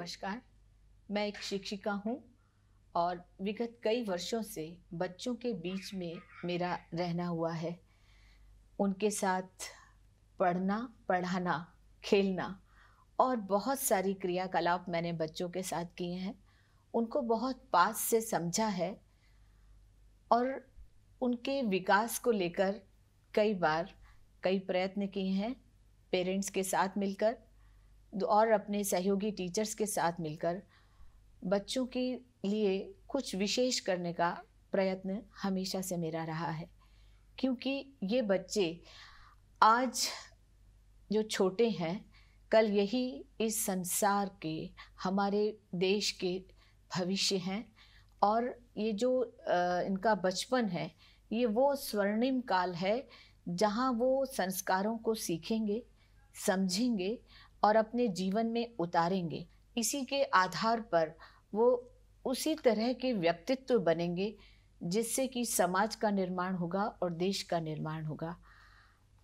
नमस्कार मैं एक शिक्षिका हूँ और विगत कई वर्षों से बच्चों के बीच में मेरा रहना हुआ है उनके साथ पढ़ना पढ़ाना खेलना और बहुत सारी क्रियाकलाप मैंने बच्चों के साथ किए हैं उनको बहुत पास से समझा है और उनके विकास को लेकर कई बार कई प्रयत्न किए हैं पेरेंट्स के साथ मिलकर और अपने सहयोगी टीचर्स के साथ मिलकर बच्चों के लिए कुछ विशेष करने का प्रयत्न हमेशा से मेरा रहा है क्योंकि ये बच्चे आज जो छोटे हैं कल यही इस संसार के हमारे देश के भविष्य हैं और ये जो इनका बचपन है ये वो स्वर्णिम काल है जहाँ वो संस्कारों को सीखेंगे समझेंगे और अपने जीवन में उतारेंगे इसी के आधार पर वो उसी तरह के व्यक्तित्व बनेंगे जिससे कि समाज का निर्माण होगा और देश का निर्माण होगा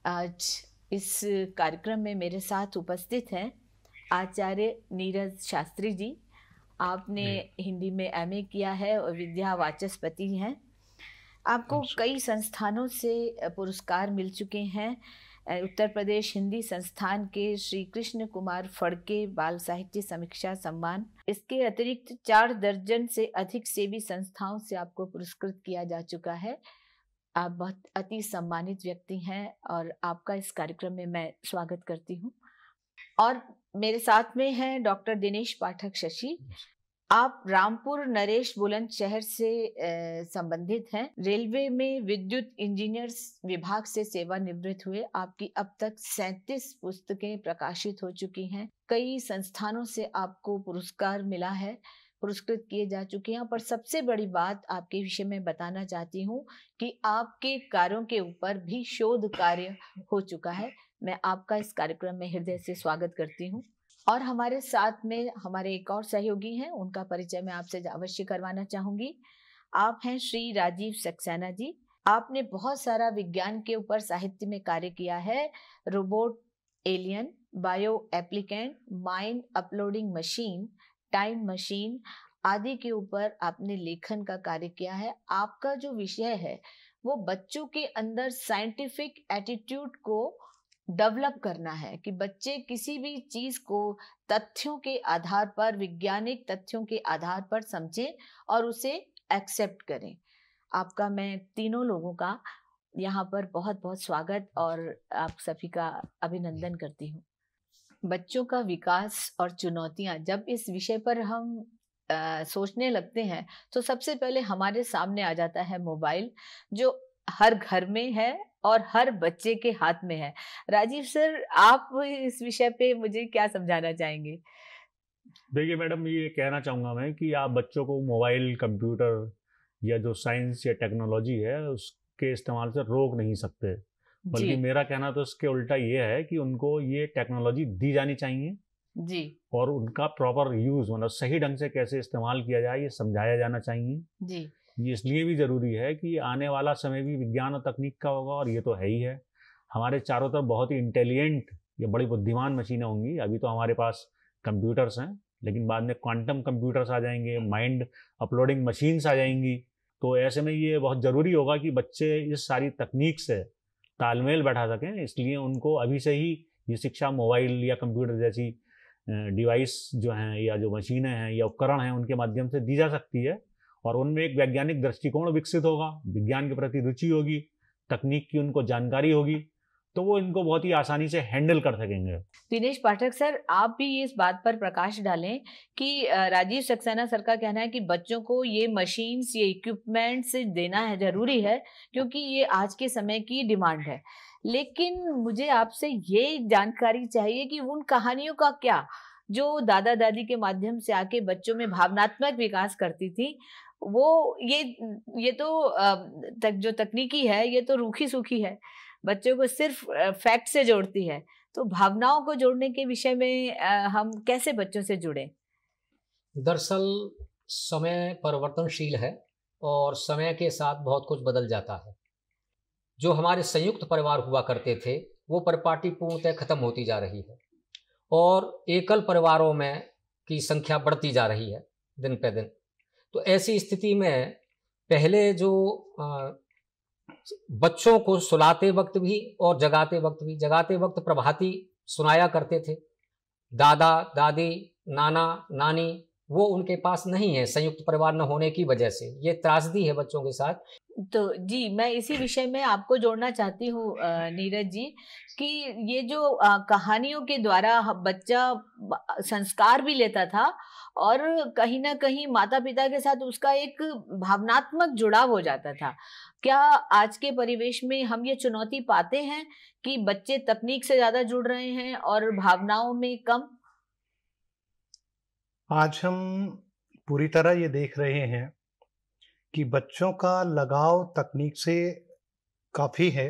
आज इस कार्यक्रम में मेरे साथ उपस्थित हैं आचार्य नीरज शास्त्री जी आपने हिंदी में एम किया है और विद्या वाचस्पति हैं आपको कई संस्थानों से पुरस्कार मिल चुके हैं उत्तर प्रदेश हिंदी संस्थान के श्री कृष्ण कुमार फड़के बाल साहित्य समीक्षा सम्मान इसके अतिरिक्त चार दर्जन से अधिक सेवी संस्थाओं से आपको पुरस्कृत किया जा चुका है आप बहुत अति सम्मानित व्यक्ति हैं और आपका इस कार्यक्रम में मैं स्वागत करती हूँ और मेरे साथ में हैं डॉक्टर दिनेश पाठक शशि आप रामपुर नरेश बुलंद शहर से संबंधित हैं रेलवे में विद्युत इंजीनियर्स विभाग से सेवानिवृत्त हुए आपकी अब तक 37 पुस्तकें प्रकाशित हो चुकी हैं कई संस्थानों से आपको पुरस्कार मिला है पुरस्कृत किए जा चुके हैं पर सबसे बड़ी बात आपके विषय में बताना चाहती हूँ कि आपके कार्यों के ऊपर भी शोध कार्य हो चुका है मैं आपका इस कार्यक्रम में हृदय से स्वागत करती हूँ और हमारे साथ में हमारे एक और सहयोगी हैं उनका परिचय मैं आपसे अवश्य करवाना चाहूंगी आप हैं श्री राजीव सक्सेना जी आपने बहुत सारा विज्ञान के ऊपर साहित्य में कार्य किया है robot alien bio applicant mind uploading machine time machine आदि के ऊपर आपने लेखन का कार्य किया है आपका जो विषय है वो बच्चों के अंदर साइंटिफिक एटीट्यूड को डेवलप करना है कि बच्चे किसी भी चीज को तथ्यों के आधार पर वैज्ञानिक तथ्यों के आधार पर समझें और उसे एक्सेप्ट करें आपका मैं तीनों लोगों का यहाँ पर बहुत बहुत स्वागत और आप सभी का अभिनंदन करती हूँ बच्चों का विकास और चुनौतियाँ जब इस विषय पर हम आ, सोचने लगते हैं तो सबसे पहले हमारे सामने आ जाता है मोबाइल जो हर घर में है और हर बच्चे के हाथ में है राजीव सर आप इस विषय पे मुझे क्या समझाना चाहेंगे देखिए मैडम ये कहना चाहूँगा मैं कि आप बच्चों को मोबाइल कंप्यूटर या जो साइंस या टेक्नोलॉजी है उसके इस्तेमाल से रोक नहीं सकते बल्कि मेरा कहना तो इसके उल्टा ये है कि उनको ये टेक्नोलॉजी दी जानी चाहिए जी और उनका प्रॉपर यूज मतलब सही ढंग से कैसे इस्तेमाल किया जाए ये समझाया जाना चाहिए जी ये इसलिए भी ज़रूरी है कि आने वाला समय भी विज्ञान और तकनीक का होगा और ये तो है ही है हमारे चारों तरफ बहुत ही इंटेलिजेंट या बड़ी बुद्धिमान मशीनें होंगी अभी तो हमारे पास कंप्यूटर्स हैं लेकिन बाद में क्वांटम कंप्यूटर्स आ जाएंगे माइंड अपलोडिंग मशीन्स आ जाएंगी तो ऐसे में ये बहुत ज़रूरी होगा कि बच्चे इस सारी तकनीक से तालमेल बैठा सकें इसलिए उनको अभी से ही ये शिक्षा मोबाइल या कंप्यूटर जैसी डिवाइस जो हैं या जो मशीनें हैं या उपकरण हैं उनके माध्यम से दी जा सकती है और उनमें एक वैज्ञानिक दृष्टिकोण विकसित होगा विज्ञान के प्रति रुचि होगी तकनीक की उनको जानकारी होगी तो वो इनको बहुत ही आसानी से हैंडल कर सकेंगे दिनेश पाठक सर आप भी इस बात पर प्रकाश डालें कि राजीव सक्सेना सर का कहना है कि बच्चों को ये मशीन्स ये इक्विपमेंट्स देना है जरूरी है क्योंकि ये आज के समय की डिमांड है लेकिन मुझे आपसे ये जानकारी चाहिए कि उन कहानियों का क्या जो दादा दादी के माध्यम से आके बच्चों में भावनात्मक विकास करती थी वो ये ये तो तक जो तकनीकी है ये तो रूखी सूखी है बच्चों को सिर्फ फैक्ट से जोड़ती है तो भावनाओं को जोड़ने के विषय में हम कैसे बच्चों से जुड़े दरअसल समय परिवर्तनशील है और समय के साथ बहुत कुछ बदल जाता है जो हमारे संयुक्त परिवार हुआ करते थे वो परिपाटी पूर्णतः खत्म होती जा रही है और एकल परिवारों में की संख्या बढ़ती जा रही है दिन पे दिन तो ऐसी स्थिति में पहले जो बच्चों को सुलाते वक्त भी और जगाते वक्त भी जगाते वक्त प्रभाती सुनाया करते थे दादा दादी नाना नानी वो उनके पास नहीं है संयुक्त परिवार न होने की वजह से ये त्रासदी है बच्चों के साथ तो जी मैं इसी विषय में आपको जोड़ना चाहती हूँ नीरज जी कि ये जो कहानियों के द्वारा बच्चा संस्कार भी लेता था और कहीं ना कहीं माता पिता के साथ उसका एक भावनात्मक जुड़ाव हो जाता था क्या आज के परिवेश में हम ये चुनौती पाते हैं कि बच्चे तकनीक से ज़्यादा जुड़ रहे हैं और भावनाओं में कम आज हम पूरी तरह ये देख रहे हैं कि बच्चों का लगाव तकनीक से काफ़ी है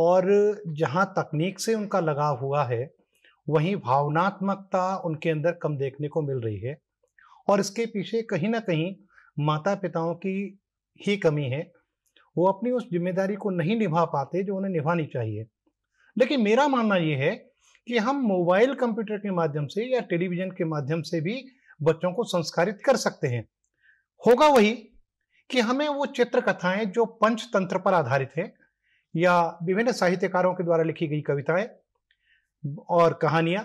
और जहाँ तकनीक से उनका लगाव हुआ है वहीं भावनात्मकता उनके अंदर कम देखने को मिल रही है और इसके पीछे कहीं ना कहीं माता पिताओं की ही कमी है वो अपनी उस जिम्मेदारी को नहीं निभा पाते जो उन्हें निभानी चाहिए लेकिन मेरा मानना ये है कि हम मोबाइल कंप्यूटर के माध्यम से या टेलीविजन के माध्यम से भी बच्चों को संस्कारित कर सकते हैं होगा वही कि हमें वो चित्र कथाएं जो पंचतंत्र पर आधारित हैं या विभिन्न साहित्यकारों के द्वारा लिखी गई कविताएं और कहानियां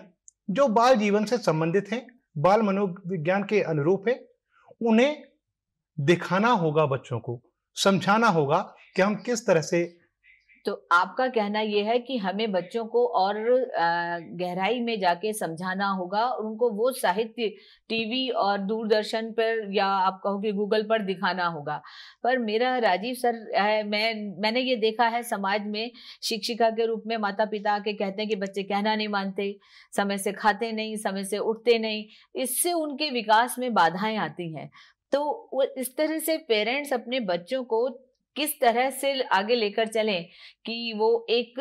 जो बाल जीवन से संबंधित हैं बाल मनोविज्ञान के अनुरूप है उन्हें दिखाना होगा बच्चों को समझाना होगा कि हम किस तरह से तो आपका कहना यह है कि हमें बच्चों को और गहराई में जाके समझाना होगा और उनको वो साहित्य टीवी और दूरदर्शन पर या आप कहो कि गूगल पर दिखाना होगा पर मेरा राजीव सर है मैं मैंने ये देखा है समाज में शिक्षिका के रूप में माता पिता के कहते हैं कि बच्चे कहना नहीं मानते समय से खाते नहीं समय से उठते नहीं इससे उनके विकास में बाधाएं आती हैं तो इस तरह से पेरेंट्स अपने बच्चों को किस तरह से आगे लेकर चलें कि वो एक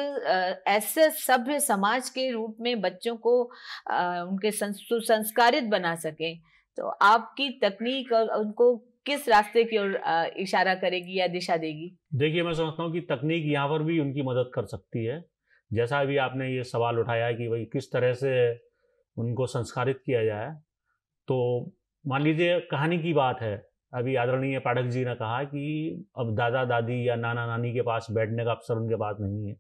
ऐसे सभ्य समाज के रूप में बच्चों को उनके सुसंस्कारित बना सकें तो आपकी तकनीक और उनको किस रास्ते की ओर इशारा करेगी या दिशा देगी देखिए मैं समझता हूँ कि तकनीक यहाँ पर भी उनकी मदद कर सकती है जैसा अभी आपने ये सवाल उठाया कि भाई किस तरह से उनको संस्कारित किया जाए तो मान लीजिए कहानी की बात है अभी आदरणीय पाठक जी ने कहा कि अब दादा दादी या नाना नानी के पास बैठने का अवसर उनके पास नहीं है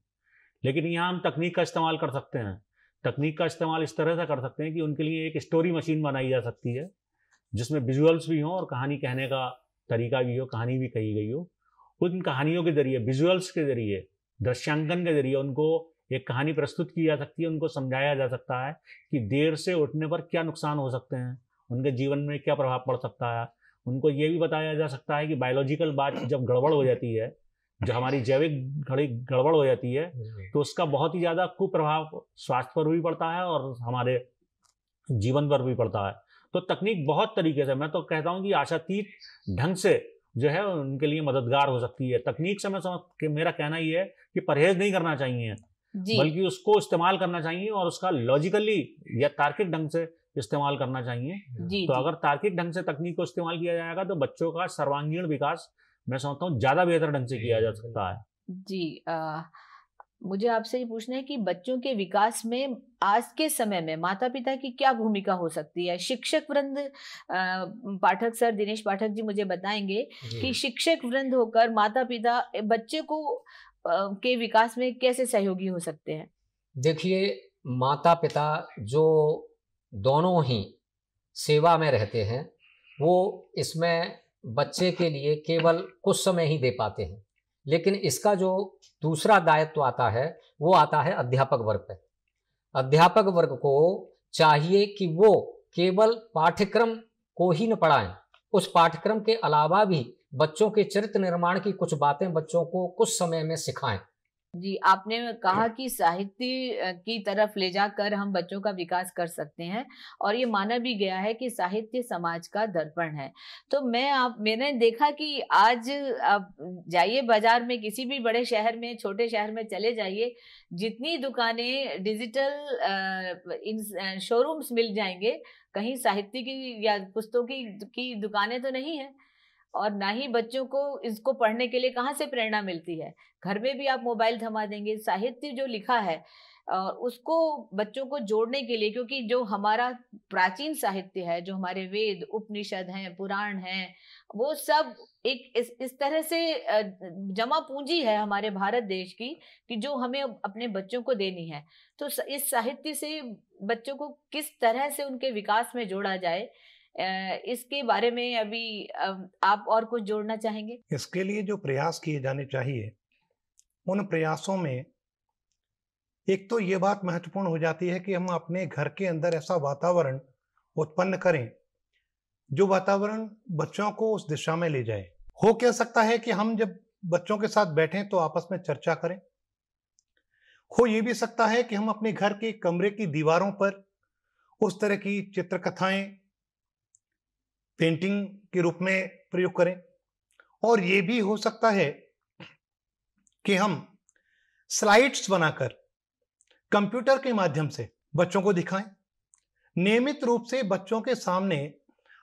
लेकिन यहाँ हम तकनीक का इस्तेमाल कर सकते हैं तकनीक का इस्तेमाल इस तरह से कर सकते हैं कि उनके लिए एक स्टोरी मशीन बनाई जा सकती है जिसमें विजुअल्स भी हों और कहानी कहने का तरीका भी हो कहानी भी कही गई हो उन कहानियों के जरिए विजुअल्स के जरिए दृश्यांकन के जरिए उनको एक कहानी प्रस्तुत की जा सकती है उनको समझाया जा सकता है कि देर से उठने पर क्या नुकसान हो सकते हैं उनके जीवन में क्या प्रभाव पड़ सकता है उनको ये भी बताया जा सकता है कि बायोलॉजिकल बात जब गड़बड़ हो जाती है जो हमारी जैविक घड़ी गड़बड़ हो जाती है तो उसका बहुत ही ज़्यादा कुप्रभाव स्वास्थ्य पर भी पड़ता है और हमारे जीवन पर भी पड़ता है तो तकनीक बहुत तरीके से मैं तो कहता हूँ कि आशातीत ढंग से जो है उनके लिए मददगार हो सकती है तकनीक से मैं समझ के मेरा कहना ये है कि परहेज नहीं करना चाहिए बल्कि उसको इस्तेमाल करना चाहिए और उसका लॉजिकली या तार्किक ढंग से इस्तेमाल करना चाहिए जी, तो जी. अगर तार्किक ढंग से तकनीक को इस्तेमाल किया जाएगा तो बच्चों का सर्वांगीण विकास मैं समझता हूँ ज्यादा बेहतर ढंग से किया जा सकता है जी आ, मुझे आपसे ये पूछना है कि बच्चों के विकास में आज के समय में माता पिता की क्या भूमिका हो सकती है शिक्षक वृंद पाठक सर दिनेश पाठक जी मुझे बताएंगे कि शिक्षक वृंद होकर माता पिता बच्चे को आ, के विकास में कैसे सहयोगी हो सकते हैं देखिए माता पिता जो दोनों ही सेवा में रहते हैं वो इसमें बच्चे के लिए केवल कुछ समय ही दे पाते हैं लेकिन इसका जो दूसरा दायित्व आता है वो आता है अध्यापक वर्ग पर अध्यापक वर्ग को चाहिए कि वो केवल पाठ्यक्रम को ही न पढ़ाएं उस पाठ्यक्रम के अलावा भी बच्चों के चरित्र निर्माण की कुछ बातें बच्चों को कुछ समय में सिखाएं जी आपने कहा कि साहित्य की तरफ ले जाकर हम बच्चों का विकास कर सकते हैं और ये माना भी गया है कि साहित्य समाज का दर्पण है तो मैं आप मैंने देखा कि आज आप जाइए बाजार में किसी भी बड़े शहर में छोटे शहर में चले जाइए जितनी दुकानें डिजिटल इन शोरूम्स मिल जाएंगे कहीं साहित्य की या पुस्तकों की, की दुकानें तो नहीं है और ना ही बच्चों को इसको पढ़ने के लिए कहाँ से प्रेरणा मिलती है घर में भी आप मोबाइल थमा देंगे साहित्य जो लिखा है उसको बच्चों को जोड़ने के लिए क्योंकि जो हमारा प्राचीन साहित्य है जो हमारे वेद उपनिषद हैं पुराण हैं वो सब एक इस, इस तरह से जमा पूंजी है हमारे भारत देश की कि जो हमें अपने बच्चों को देनी है तो इस साहित्य से बच्चों को किस तरह से उनके विकास में जोड़ा जाए इसके बारे में अभी आप और कुछ जोड़ना चाहेंगे इसके लिए जो प्रयास किए जाने चाहिए उन प्रयासों में एक तो ये बात महत्वपूर्ण हो जाती है कि हम अपने घर के अंदर ऐसा वातावरण उत्पन्न करें जो वातावरण बच्चों को उस दिशा में ले जाए हो क्या सकता है कि हम जब बच्चों के साथ बैठें तो आपस में चर्चा करें हो ये भी सकता है कि हम अपने घर के कमरे की दीवारों पर उस तरह की चित्रकथाएं पेंटिंग के रूप में प्रयोग करें और ये भी हो सकता है कि हम स्लाइड्स बनाकर कंप्यूटर के माध्यम से बच्चों को दिखाएं नियमित रूप से बच्चों के सामने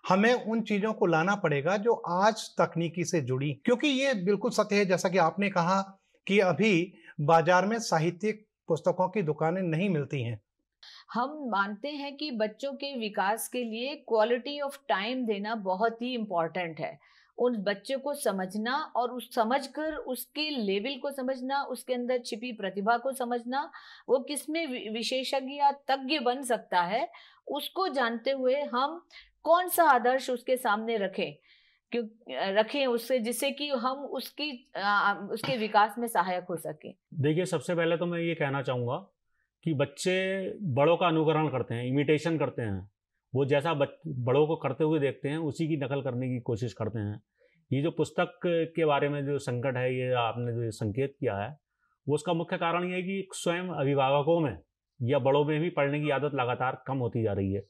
हमें उन चीजों को लाना पड़ेगा जो आज तकनीकी से जुड़ी क्योंकि ये बिल्कुल सत्य है जैसा कि आपने कहा कि अभी बाजार में साहित्यिक पुस्तकों की दुकानें नहीं मिलती हैं हम मानते हैं कि बच्चों के विकास के लिए क्वालिटी ऑफ टाइम देना बहुत ही इम्पॉर्टेंट है उन बच्चे को समझना और उस समझ कर उसके लेवल को समझना उसके अंदर छिपी प्रतिभा को समझना वो किस में विशेषज्ञ या तज्ञ बन सकता है उसको जानते हुए हम कौन सा आदर्श उसके सामने रखें क्यों रखें उससे जिससे कि हम उसकी आ, उसके विकास में सहायक हो सके देखिए सबसे पहले तो मैं ये कहना चाहूंगा कि बच्चे बड़ों का अनुकरण करते हैं इमिटेशन करते हैं वो जैसा बड़ों को करते हुए देखते हैं उसी की नकल करने की कोशिश करते हैं ये जो पुस्तक के बारे में जो संकट है ये आपने जो संकेत किया है वो उसका मुख्य कारण ये है कि स्वयं अभिभावकों में या बड़ों में भी पढ़ने की आदत लगातार कम होती जा रही है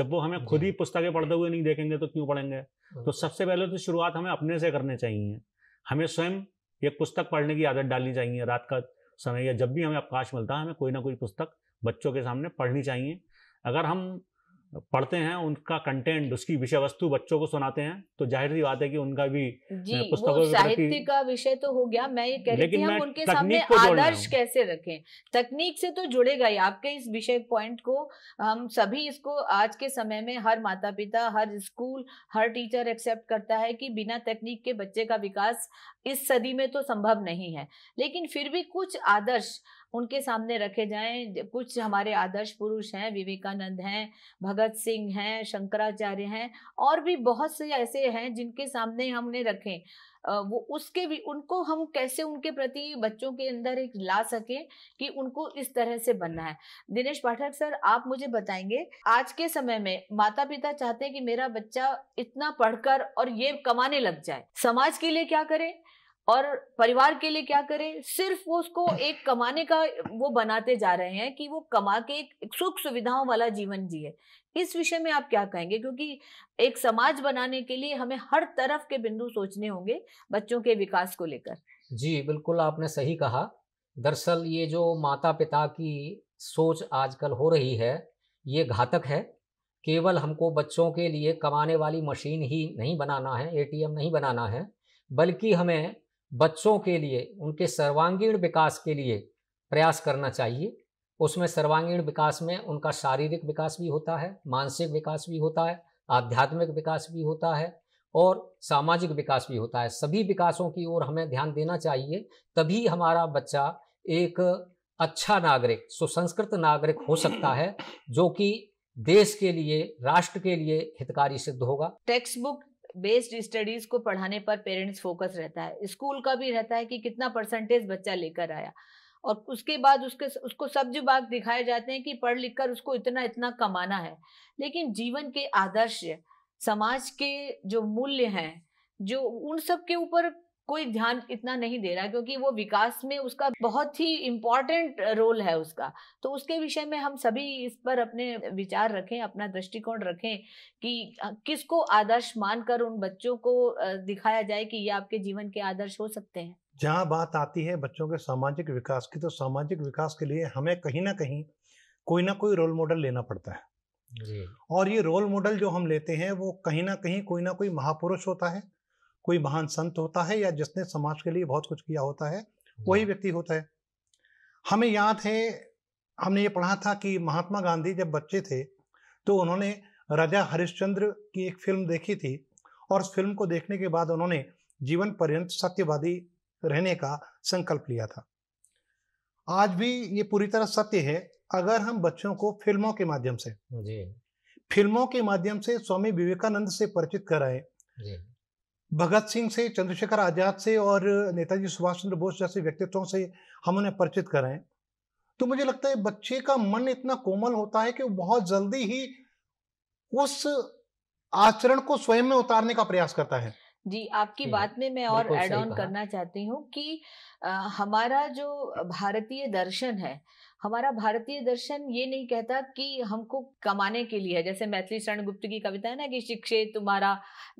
जब वो हमें खुद ही पुस्तकें पढ़ते हुए नहीं देखेंगे तो क्यों पढ़ेंगे तो सबसे पहले तो शुरुआत हमें अपने से करनी चाहिए हमें स्वयं एक पुस्तक पढ़ने की आदत डालनी चाहिए रात का समय या जब भी हमें अवकाश मिलता है हमें कोई ना कोई पुस्तक बच्चों के सामने पढ़नी चाहिए अगर हम पढ़ते हैं उनका कंटेंट उसकी विषय वस्तु बच्चों को सुनाते हैं तो जाहिर सी बात है कि उनका भी पुस्तकों वो साहित्य का विषय तो हो गया मैं ये कह रही थी हम उनके सामने आदर्श कैसे रखें तकनीक से तो जुड़ेगा ही आपके इस विषय पॉइंट को हम सभी इसको आज के समय में हर माता पिता हर स्कूल हर टीचर एक्सेप्ट करता है कि बिना तकनीक के बच्चे का विकास इस सदी में तो संभव नहीं है लेकिन फिर भी कुछ आदर्श उनके सामने रखे जाएं कुछ हमारे आदर्श पुरुष हैं विवेकानंद हैं भगत सिंह हैं शंकराचार्य हैं और भी बहुत से ऐसे हैं जिनके सामने हमने रखें वो उसके भी उनको हम कैसे उनके प्रति बच्चों के अंदर एक ला सके कि उनको इस तरह से बनना है दिनेश पाठक सर आप मुझे बताएंगे आज के समय में माता पिता चाहते हैं कि मेरा बच्चा इतना पढ़कर और ये कमाने लग जाए समाज के लिए क्या करें और परिवार के लिए क्या करें सिर्फ वो उसको एक कमाने का वो बनाते जा रहे हैं कि वो कमा के एक सुख सुविधाओं वाला जीवन जिए इस विषय में आप क्या कहेंगे क्योंकि एक समाज बनाने के लिए हमें हर तरफ के बिंदु सोचने होंगे बच्चों के विकास को लेकर जी बिल्कुल आपने सही कहा दरअसल ये जो माता पिता की सोच आजकल हो रही है ये घातक है केवल हमको बच्चों के लिए कमाने वाली मशीन ही नहीं बनाना है एटीएम नहीं बनाना है बल्कि हमें बच्चों के लिए उनके सर्वांगीण विकास के लिए प्रयास करना चाहिए उसमें सर्वांगीण विकास में उनका शारीरिक विकास भी होता है मानसिक विकास भी होता है आध्यात्मिक विकास भी होता है और सामाजिक विकास भी होता है सभी विकासों की ओर हमें ध्यान देना चाहिए तभी हमारा बच्चा एक अच्छा नागरिक सुसंस्कृत नागरिक हो सकता है जो कि देश के लिए राष्ट्र के लिए हितकारी सिद्ध होगा टेक्स्ट बुक बेस्ड स्टडीज को पढ़ाने पर पेरेंट्स फोकस रहता है स्कूल का भी रहता है कि कितना परसेंटेज बच्चा लेकर आया और उसके बाद उसके उसको सब जो बात दिखाए जाते हैं कि पढ़ लिख कर उसको इतना इतना कमाना है लेकिन जीवन के आदर्श समाज के जो मूल्य हैं जो उन सब के ऊपर कोई ध्यान इतना नहीं दे रहा क्योंकि वो विकास में उसका बहुत ही इम्पोर्टेंट रोल है उसका तो उसके विषय में हम सभी इस पर अपने विचार रखें अपना दृष्टिकोण रखें कि किसको आदर्श मानकर उन बच्चों को दिखाया जाए कि ये आपके जीवन के आदर्श हो सकते हैं जहाँ बात आती है बच्चों के सामाजिक विकास की तो सामाजिक विकास के लिए हमें कहीं ना कहीं कोई ना कोई रोल मॉडल लेना पड़ता है और ये रोल मॉडल जो हम लेते हैं वो कहीं ना कहीं कोई ना कोई महापुरुष होता है कोई महान संत होता है या जिसने समाज के लिए बहुत कुछ किया होता है वही व्यक्ति होता है हमें याद है हमने ये पढ़ा था कि महात्मा गांधी जब बच्चे थे तो उन्होंने राजा हरिश्चंद्र की एक फिल्म देखी थी और उस फिल्म को देखने के बाद उन्होंने जीवन पर्यंत सत्यवादी रहने का संकल्प लिया था आज भी ये पूरी तरह सत्य है अगर हम बच्चों को फिल्मों के माध्यम से जी। फिल्मों के माध्यम से स्वामी विवेकानंद से परिचित कराएं भगत सिंह से चंद्रशेखर आज़ाद से और नेताजी सुभाष चंद्र बोस जैसे व्यक्तित्वों से हम उन्हें परिचित कराएं तो मुझे लगता है बच्चे का मन इतना कोमल होता है कि बहुत जल्दी ही उस आचरण को स्वयं में उतारने का प्रयास करता है जी आपकी बात में मैं और एड ऑन करना चाहती हूँ कि आ, हमारा जो भारतीय दर्शन है हमारा भारतीय दर्शन ये नहीं कहता कि हमको कमाने के लिए है जैसे मैथिली शरण गुप्त की कविता है ना कि शिक्षे तुम्हारा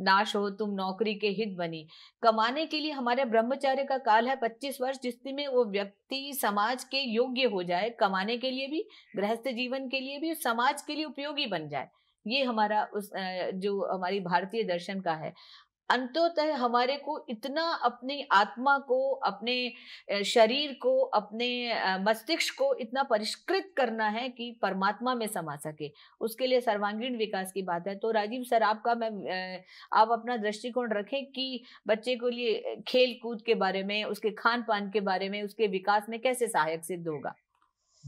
नाश हो तुम नौकरी के हित बनी कमाने के लिए हमारे ब्रह्मचार्य का काल है पच्चीस वर्ष जिसमें वो व्यक्ति समाज के योग्य हो जाए कमाने के लिए भी गृहस्थ जीवन के लिए भी समाज के लिए उपयोगी बन जाए ये हमारा उस जो हमारी भारतीय दर्शन का है अंतोतः हमारे को इतना अपनी आत्मा को अपने शरीर को अपने मस्तिष्क को इतना परिष्कृत करना है कि परमात्मा में समा सके उसके लिए सर्वांगीण विकास की बात है तो राजीव सर आपका मैं आप अपना दृष्टिकोण रखें कि बच्चे को लिए खेल कूद के बारे में उसके खान पान के बारे में उसके विकास में कैसे सहायक सिद्ध होगा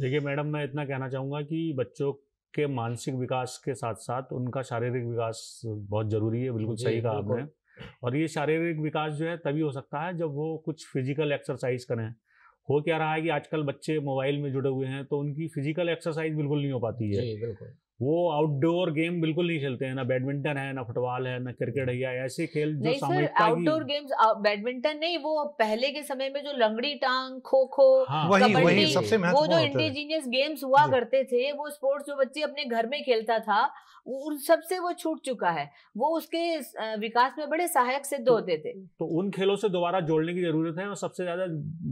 देखिए मैडम मैं इतना कहना चाहूंगा कि बच्चों के मानसिक विकास के साथ साथ उनका शारीरिक विकास बहुत जरूरी है बिल्कुल सही कहा आपने और ये शारीरिक विकास जो है तभी हो सकता है जब वो कुछ फिजिकल एक्सरसाइज करें हो क्या रहा है कि आजकल बच्चे मोबाइल में जुड़े हुए हैं तो उनकी फिजिकल एक्सरसाइज बिल्कुल नहीं हो पाती है बिल्कुल वो आउटडोर गेम बिल्कुल नहीं खेलते हैं ना बैडमिंटन है ना फुटबॉल है ना क्रिकेट है या ऐसे खेल जो नहीं सर आउटडोर गेम्स बैडमिंटन नहीं वो पहले के समय में जो लंगड़ी टांग खो खो हाँ, वही, सबसे वो जो इंडिजीनियस गेम्स हुआ करते थे वो स्पोर्ट्स जो बच्चे अपने घर में खेलता था उन सबसे वो छूट चुका है वो उसके विकास में बड़े सहायक सिद्ध तो होते थे तो उन खेलों से दोबारा जोड़ने की जरूरत है और सबसे ज्यादा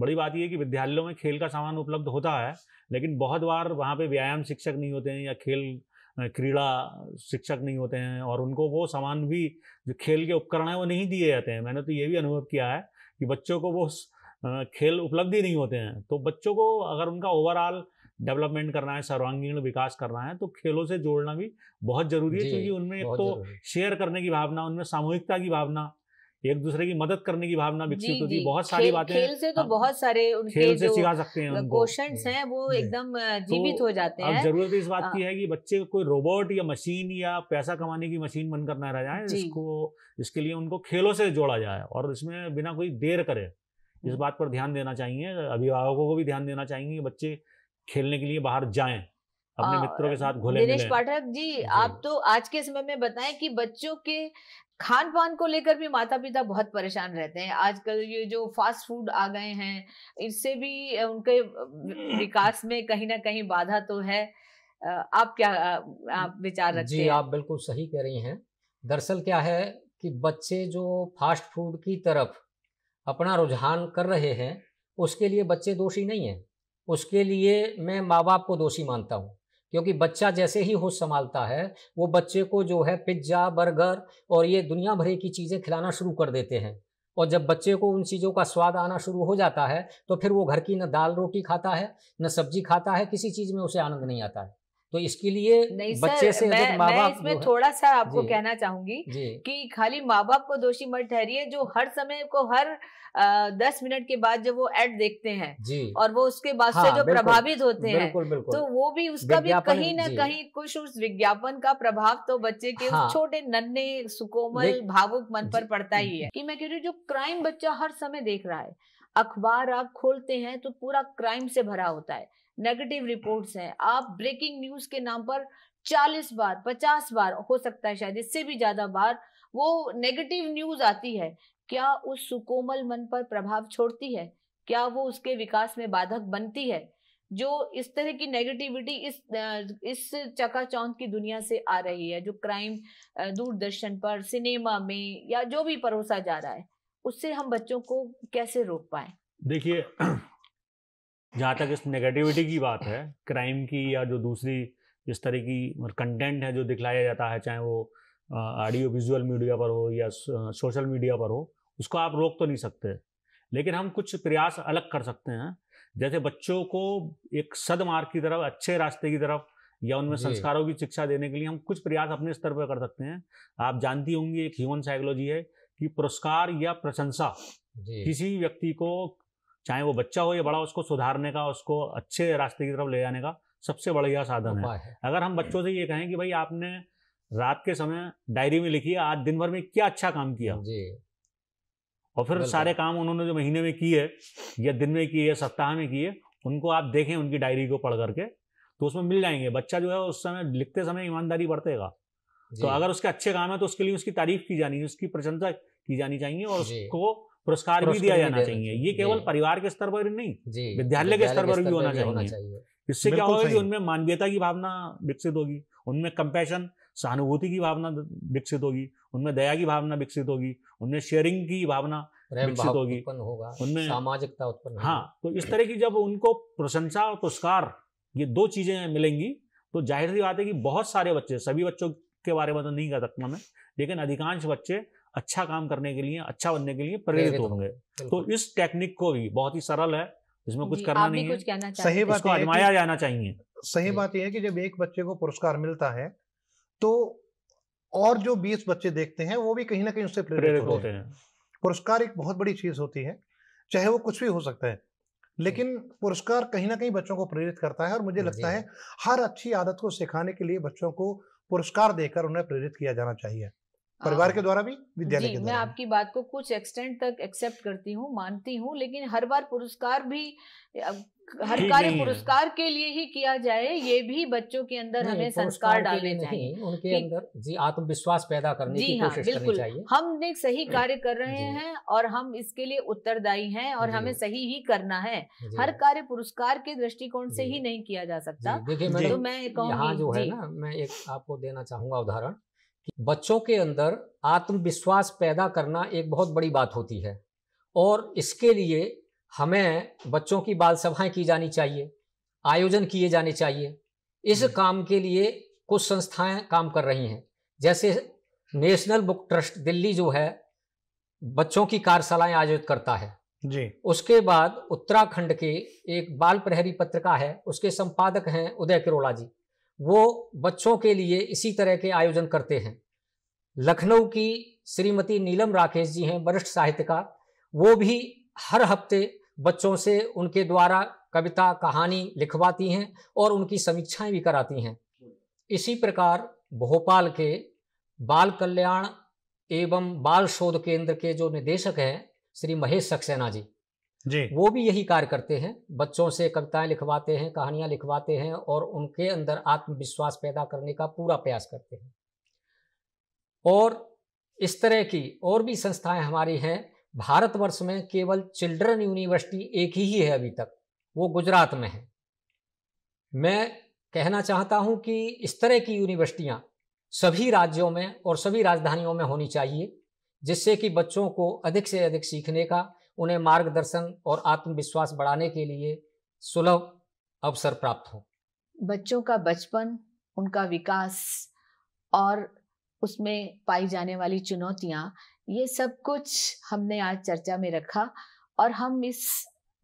बड़ी बात ये की विद्यालयों में खेल का सामान उपलब्ध होता है लेकिन बहुत बार वहाँ पे व्यायाम शिक्षक नहीं होते हैं या खेल क्रीड़ा शिक्षक नहीं होते हैं और उनको वो सामान भी जो खेल के उपकरण है वो नहीं दिए जाते हैं मैंने तो ये भी अनुभव किया है कि बच्चों को वो खेल उपलब्धि नहीं होते हैं तो बच्चों को अगर उनका ओवरऑल डेवलपमेंट करना है सर्वांगीण विकास करना है तो खेलों से जोड़ना भी बहुत जरूरी है क्योंकि उनमें एक तो शेयर करने की भावना उनमें सामूहिकता की भावना एक दूसरे की मदद करने की भावना विकसित होती है बहुत सारी बातें खेल से तो बहुत सारे उनके खेल से सिखा सकते हैं क्वेश्चन हैं वो एकदम तो जीवित हो जाते हैं जरूरत इस बात हाँ। की है कि बच्चे कोई रोबोट या मशीन या पैसा कमाने की मशीन बनकर ना रह जाए इसको इसके लिए उनको खेलों से जोड़ा जाए और इसमें बिना कोई देर करे इस हम्म। बात पर ध्यान देना चाहिए अभिभावकों को भी ध्यान देना चाहिए कि बच्चे खेलने के लिए बाहर जाएं अपने मित्रों के साथ घुले दिनेश पाठक जी, जी आप तो आज के समय में बताएं कि बच्चों के खान पान को लेकर भी माता पिता बहुत परेशान रहते हैं आजकल ये जो फास्ट फूड आ गए हैं इससे भी उनके विकास में कहीं ना कहीं बाधा तो है आप क्या आप विचार रखते जी हैं? आप बिल्कुल सही कह रही हैं दरअसल क्या है कि बच्चे जो फास्ट फूड की तरफ अपना रुझान कर रहे हैं उसके लिए बच्चे दोषी नहीं है उसके लिए मैं माँ बाप को दोषी मानता हूँ क्योंकि बच्चा जैसे ही होश संभालता है वो बच्चे को जो है पिज्ज़ा बर्गर और ये दुनिया भरे की चीज़ें खिलाना शुरू कर देते हैं और जब बच्चे को उन चीज़ों का स्वाद आना शुरू हो जाता है तो फिर वो घर की न दाल रोटी खाता है न सब्जी खाता है किसी चीज़ में उसे आनंद नहीं आता है तो इसके लिए नहीं बच्चे सर, से मैं, मैं इसमें थोड़ा सा आपको कहना चाहूंगी कि खाली माँ बाप को दोषी मत ठहरिए जो हर समय को हर आ, दस मिनट के बाद जब वो एड देखते हैं और वो उसके बाद हाँ, से जो प्रभावित होते हैं तो वो भी उसका भी कहीं ना कहीं कुछ उस विज्ञापन का प्रभाव तो बच्चे के हाँ, छोटे नन्हे सुकोमल भावुक मन पर पड़ता ही है कि मैं कह रही हूँ जो क्राइम बच्चा हर समय देख रहा है अखबार आप खोलते हैं तो पूरा क्राइम से भरा होता है नेगेटिव रिपोर्ट्स हैं आप ब्रेकिंग न्यूज के नाम पर 40 बार 50 बार हो सकता है शायद इससे भी ज्यादा बार वो नेगेटिव न्यूज आती है क्या उस सुकोमल मन पर प्रभाव छोड़ती है क्या वो उसके विकास में बाधक बनती है जो इस तरह की नेगेटिविटी इस इस चकाचौंध की दुनिया से आ रही है जो क्राइम दूरदर्शन पर सिनेमा में या जो भी परोसा जा रहा है उससे हम बच्चों को कैसे रोक पाए देखिए जहाँ तक इस नेगेटिविटी की बात है क्राइम की या जो दूसरी जिस तरह की कंटेंट मतलब है जो दिखलाया जाता है चाहे वो ऑडियो विजुअल मीडिया पर हो या सोशल मीडिया पर हो उसको आप रोक तो नहीं सकते लेकिन हम कुछ प्रयास अलग कर सकते हैं जैसे बच्चों को एक सदमार्ग की तरफ अच्छे रास्ते की तरफ या उनमें संस्कारों की शिक्षा देने के लिए हम कुछ प्रयास अपने स्तर पर कर सकते हैं आप जानती होंगी एक ह्यूमन साइकोलॉजी है कि पुरस्कार या प्रशंसा किसी व्यक्ति को चाहे वो बच्चा हो या बड़ा उसको सुधारने का उसको अच्छे रास्ते की तरफ ले जाने का सबसे बढ़िया साधन है।, है अगर हम बच्चों से ये कहें कि भाई आपने रात के समय डायरी में लिखी आज दिन भर में क्या अच्छा काम किया जी और फिर सारे काम उन्होंने जो महीने में किए या दिन में किए या सप्ताह में किए उनको आप देखें उनकी डायरी को पढ़ करके तो उसमें मिल जाएंगे बच्चा जो है उस समय लिखते समय ईमानदारी बढ़तेगा तो अगर उसके अच्छे काम है तो उसके लिए उसकी तारीफ की जानी उसकी प्रशंसा की जानी चाहिए और उसको पुरस्कार भी दिया जाना चाहिए ये केवल परिवार के स्तर पर नहीं विद्यालय के स्तर पर भी होना चाहिए इससे क्या होगा कि उनमें मानवीयता की भावना विकसित होगी उनमें कंपेशन सहानुभूति की भावना विकसित होगी उनमें दया की भावना विकसित होगी उनमें शेयरिंग की भावना विकसित होगी होगा उनमें सामाजिकता उत्पन्न हाँ तो इस तरह की जब उनको प्रशंसा और पुरस्कार ये दो चीजें मिलेंगी तो जाहिर सी बात है कि बहुत सारे बच्चे सभी बच्चों के बारे में तो नहीं कर सकता मैं लेकिन अधिकांश बच्चे अच्छा काम करने के लिए अच्छा बनने के लिए प्रेरित होंगे तो इस टेक्निक को भी बहुत ही सरल है इसमें कुछ करना नहीं कुछ है सही बात आजमाया जाना चाहिए सही बात यह है कि जब एक बच्चे को पुरस्कार मिलता है तो और जो बीस बच्चे देखते हैं वो भी कहीं ना कहीं उससे प्रेरित होते हैं पुरस्कार एक बहुत बड़ी चीज होती है चाहे वो कुछ भी हो सकता है लेकिन पुरस्कार कहीं ना कहीं बच्चों को प्रेरित करता है और मुझे लगता है हर अच्छी आदत को सिखाने के लिए बच्चों को पुरस्कार देकर उन्हें प्रेरित किया जाना चाहिए परिवार के हाँ। द्वारा भी विद्यालय के मैं आपकी बात को कुछ एक्सटेंड तक एक्सेप्ट करती हूँ मानती हूँ लेकिन हर बार पुरस्कार भी हर कार्य पुरस्कार के लिए ही किया जाए ये भी बच्चों के अंदर हमें संस्कार डालने चाहिए उनके अंदर जी आत्मविश्वास पैदा करने की हाँ, कोशिश करनी चाहिए हमने सही कार्य कर रहे हैं और हम इसके लिए उत्तरदायी हैं और हमें सही ही करना है हर कार्य पुरस्कार के दृष्टिकोण से ही नहीं किया जा सकता देखिये तो मैं जो है ना मैं एक आपको देना चाहूंगा उदाहरण बच्चों के अंदर आत्मविश्वास पैदा करना एक बहुत बड़ी बात होती है और इसके लिए हमें बच्चों की बाल सभाएं की जानी चाहिए आयोजन किए जाने चाहिए इस काम के लिए कुछ संस्थाएं काम कर रही हैं जैसे नेशनल बुक ट्रस्ट दिल्ली जो है बच्चों की कार्यशालाएं आयोजित करता है जी उसके बाद उत्तराखंड के एक बाल प्रहरी पत्रिका है उसके संपादक हैं उदय किरोला जी वो बच्चों के लिए इसी तरह के आयोजन करते हैं लखनऊ की श्रीमती नीलम राकेश जी हैं वरिष्ठ साहित्यकार वो भी हर हफ्ते बच्चों से उनके द्वारा कविता कहानी लिखवाती हैं और उनकी समीक्षाएं भी कराती हैं इसी प्रकार भोपाल के बाल कल्याण एवं बाल शोध केंद्र के जो निदेशक हैं श्री महेश सक्सेना जी जी वो भी यही कार्य करते हैं बच्चों से कविताएं लिखवाते हैं कहानियां लिखवाते हैं और उनके अंदर आत्मविश्वास पैदा करने का पूरा प्रयास करते हैं और इस तरह की और भी संस्थाएं हमारी हैं भारतवर्ष में केवल चिल्ड्रन यूनिवर्सिटी एक ही है अभी तक वो गुजरात में है मैं कहना चाहता हूं कि इस तरह की यूनिवर्सिटियां सभी राज्यों में और सभी राजधानियों में होनी चाहिए जिससे कि बच्चों को अधिक से अधिक सीखने का उन्हें मार्गदर्शन और आत्मविश्वास बढ़ाने के लिए सुलभ अवसर प्राप्त हो बच्चों का बचपन उनका विकास और उसमें पाई जाने वाली चुनौतियाँ ये सब कुछ हमने आज चर्चा में रखा और हम इस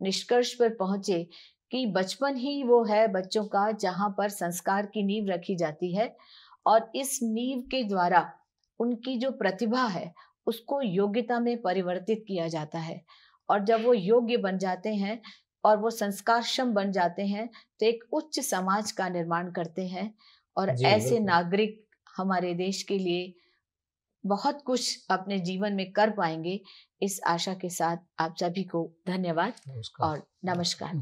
निष्कर्ष पर पहुँचे कि बचपन ही वो है बच्चों का जहाँ पर संस्कार की नींव रखी जाती है और इस नींव के द्वारा उनकी जो प्रतिभा है उसको योग्यता में परिवर्तित किया जाता है और जब वो योग्य बन जाते हैं और वो संस्कारक्षम बन जाते हैं तो एक उच्च समाज का निर्माण करते हैं और ऐसे नागरिक हमारे देश के लिए बहुत कुछ अपने जीवन में कर पाएंगे इस आशा के साथ आप सभी को धन्यवाद और नमस्कार